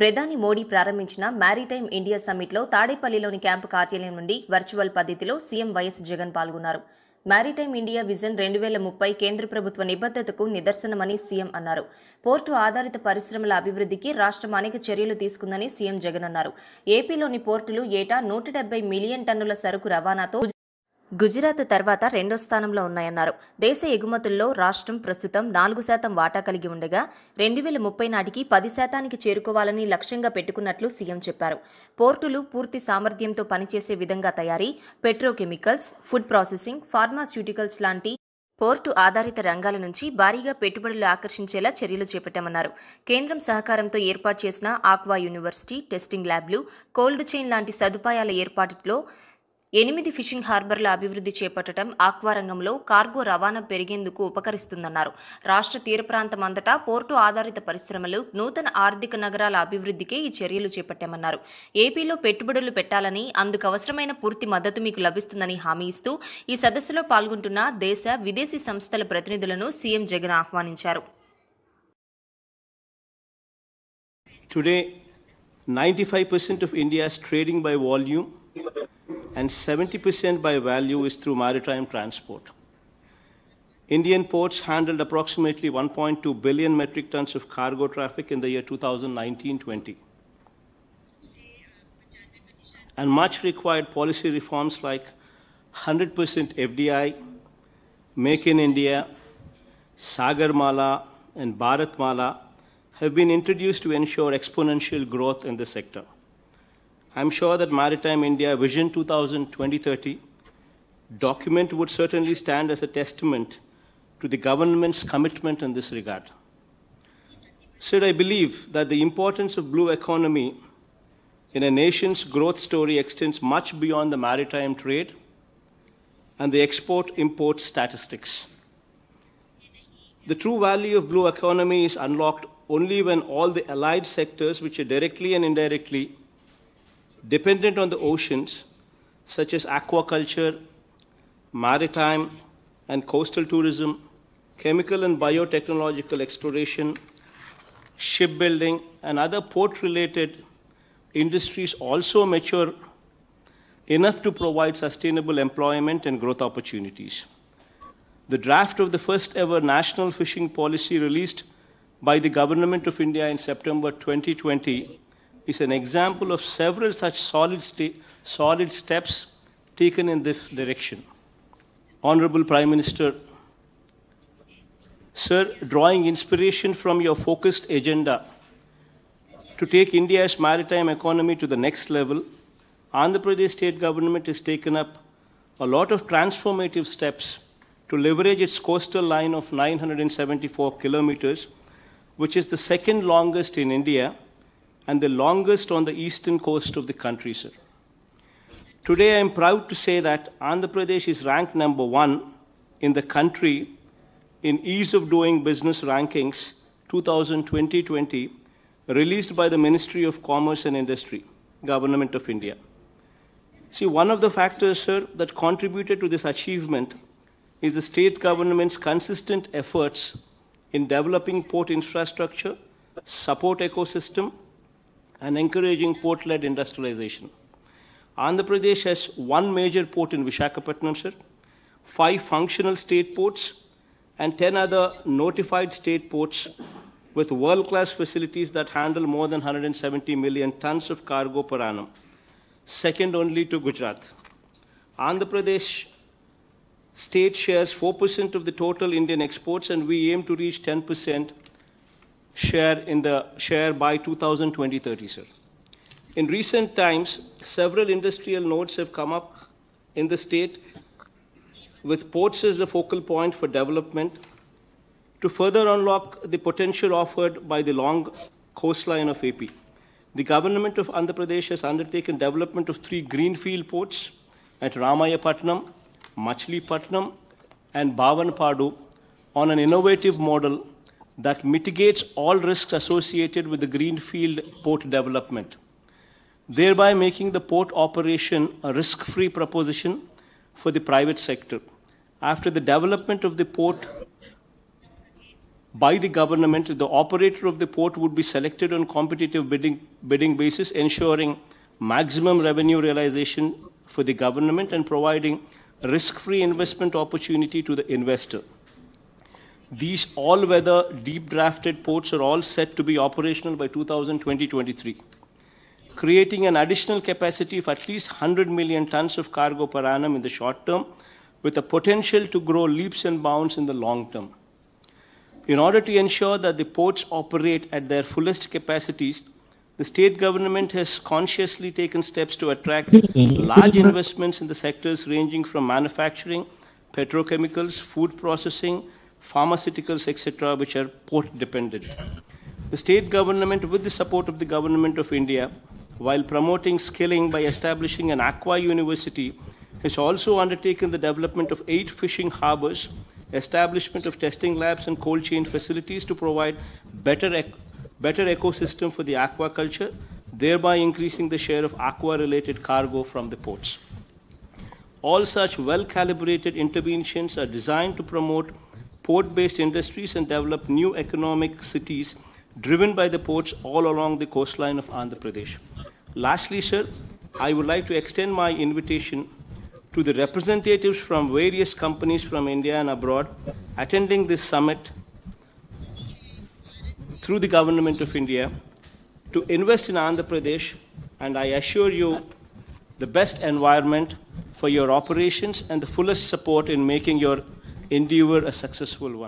ప్రధాని మోడీ ప్రారంభించిన maritime India సమ్మిట్లో తాడేపల్లిలోని క్యాంపు కార్యాలయం నుండి వర్చువల్ పద్ధతిలో సీఎం వైఎస్ జగన్ పాల్గొన్నారు మ్యారీటైమ్ ఇండియా విజన్ రెండు వేల ముప్పై కేంద్ర ప్రభుత్వ నిబద్ధతకు నిదర్శనమని సీఎం అన్నారు పోర్టు ఆధారిత పరిశ్రమల అభివృద్ధికి రాష్ట్రం అనేక చర్యలు తీసుకుందని సీఎం జగన్ అన్నారు ఏపీలోని పోర్టులు ఏటా నూట మిలియన్ టన్నుల సరుకు రవాణాతో గుజరాత్ తర్వాత రెండో స్థానంలో ఉన్నాయన్నారు దేశ ఎగుమతుల్లో రాష్ట్రం ప్రస్తుతం నాలుగు శాతం వాటా కలిగి ఉండగా రెండు వేల ముప్పై నాటికి పది శాతానికి చేరుకోవాలని లక్ష్యంగా పెట్టుకున్నట్లు సీఎం చెప్పారు పోర్టులు పూర్తి సామర్థ్యంతో పనిచేసే విధంగా తయారీ పెట్రోకెమికల్స్ ఫుడ్ ప్రాసెసింగ్ ఫార్మాస్యూటికల్స్ లాంటి పోర్టు ఆధారిత రంగాల నుంచి భారీగా పెట్టుబడులు ఆకర్షించేలా చర్యలు చేపట్టామన్నారు కేంద్రం సహకారంతో ఏర్పాటు చేసిన ఆక్వా యూనివర్సిటీ టెస్టింగ్ ల్యాబ్లు కోల్డ్ చైన్ లాంటి సదుపాయాల ఏర్పాటులో ఎనిమిది ఫిషింగ్ హార్బర్ల అభివృద్ధి చేపట్టడం ఆక్వారంగంలో కార్గో రవాణా పెరిగేందుకు ఉపకరిస్తుందన్నారు రాష్ట్ర తీర ప్రాంతం అంతటా పోర్టు ఆధారిత పరిశ్రమలు నూతన ఆర్థిక నగరాల అభివృద్ధికే ఈ చర్యలు చేపట్టామన్నారు ఏపీలో పెట్టుబడులు పెట్టాలని అందుకు అవసరమైన పూర్తి మద్దతు మీకు లభిస్తుందని హామీ ఇస్తూ ఈ సదస్సులో పాల్గొంటున్న దేశ విదేశీ సంస్థల ప్రతినిధులను సీఎం జగన్ ఆహ్వానించారు Today, 95% of India's trading by volume and 70% by value is through maritime transport. Indian ports handled approximately 1.2 billion metric tons of cargo traffic in the year 2019-20. And much required policy reforms like 100% FDI, Make in India, Sagarmala, and Bharatmala have been introduced to ensure exponential growth in the sector. I'm sure that Maritime India Vision 2000 2030 document would certainly stand as a testament to the government's commitment in this regard. Sir, I believe that the importance of blue economy in a nation's growth story extends much beyond the maritime trade and the export-import statistics. The true value of blue economy is unlocked only when all the allied sectors, which are directly and indirectly dependent on the oceans, such as aquaculture, maritime and coastal tourism, chemical and biotechnological exploration, shipbuilding, and other port-related industries also mature enough to provide sustainable employment and growth opportunities. The draft of the first ever national fishing policy released by the Government of India in September 2020 is an example of several such solid, solid steps taken in this direction. Honorable Prime Minister, sir, drawing inspiration from your focused agenda to take India's maritime economy to the next level, Andhra Pradesh state government has taken up a lot of transformative steps to leverage its coastal line of 974 kilometers, which is the second longest in India and the longest on the eastern coast of the country, sir. Today, I am proud to say that Andhra Pradesh is ranked number one in the country in Ease of Doing Business Rankings 2020-20, released by the Ministry of Commerce and Industry, Government of India. See, one of the factors, sir, that contributed to this achievement is the state government's consistent efforts in developing port infrastructure, support ecosystem, and encouraging port-led industrialization. Andhra Pradesh has one major port in Vishakhapatnam, sir, five functional state ports, and 10 other notified state ports with world-class facilities that handle more than 170 million tons of cargo per annum, second only to Gujarat. Andhra Pradesh state shares 4% of the total Indian exports, and we aim to reach 10% share in the share by 2020-30, sir. In recent times, several industrial nodes have come up in the state with ports as the focal point for development to further unlock the potential offered by the long coastline of AP. The government of Andhra Pradesh has undertaken development of three greenfield ports at Ramayapatnam, Patnam, and Bhavanpadu on an innovative model that mitigates all risks associated with the greenfield port development, thereby making the port operation a risk-free proposition for the private sector. After the development of the port by the government, the operator of the port would be selected on competitive bidding, bidding basis, ensuring maximum revenue realization for the government and providing risk-free investment opportunity to the investor. These all-weather deep drafted ports are all set to be operational by 2020-23, creating an additional capacity of at least 100 million tons of cargo per annum in the short term, with the potential to grow leaps and bounds in the long term. In order to ensure that the ports operate at their fullest capacities, the state government has consciously taken steps to attract large investments in the sectors ranging from manufacturing, petrochemicals, food processing, pharmaceuticals, etc., which are port dependent. The state government, with the support of the Government of India, while promoting skilling by establishing an aqua university, has also undertaken the development of eight fishing harbors, establishment of testing labs and cold chain facilities to provide better, better ecosystem for the aquaculture, thereby increasing the share of aqua-related cargo from the ports. All such well-calibrated interventions are designed to promote port-based industries and develop new economic cities driven by the ports all along the coastline of Andhra Pradesh. Lastly, sir, I would like to extend my invitation to the representatives from various companies from India and abroad attending this summit through the government of India to invest in Andhra Pradesh and I assure you the best environment for your operations and the fullest support in making your endure a successful one.